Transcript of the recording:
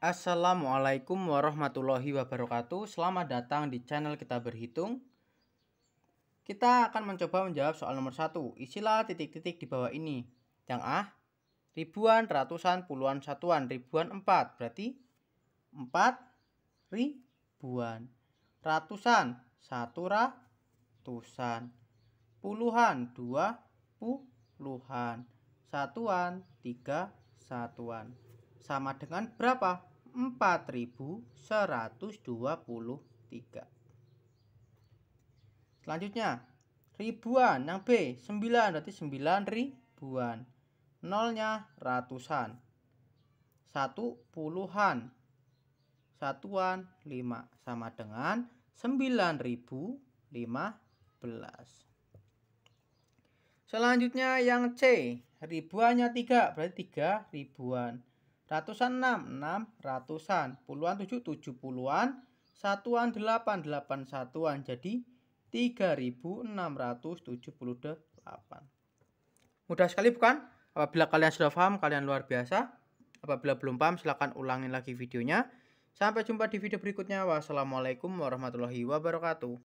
Assalamualaikum warahmatullahi wabarakatuh. Selamat datang di channel kita berhitung. Kita akan mencoba menjawab soal nomor satu. Isilah titik-titik di bawah ini. Yang A, ribuan, ratusan, puluhan, satuan, ribuan, empat. Berarti empat ribuan. Ratusan, satu ratusan. Puluhan, dua puluhan. Satuan, tiga satuan. Sama dengan berapa? 4123 selanjutnya ribuan yang B 9 berarti 9 ribuan nolnya ratusan satu puluhan satuan 5 sama dengan 9015 selanjutnya yang C ribuannya 3 berarti 3 ribuan Ratusan enam, enam ratusan. Puluhan tujuh, tujuh puluhan, Satuan delapan, delapan satuan. Jadi 3678. Mudah sekali bukan? Apabila kalian sudah paham, kalian luar biasa. Apabila belum paham, silahkan ulangin lagi videonya. Sampai jumpa di video berikutnya. Wassalamualaikum warahmatullahi wabarakatuh.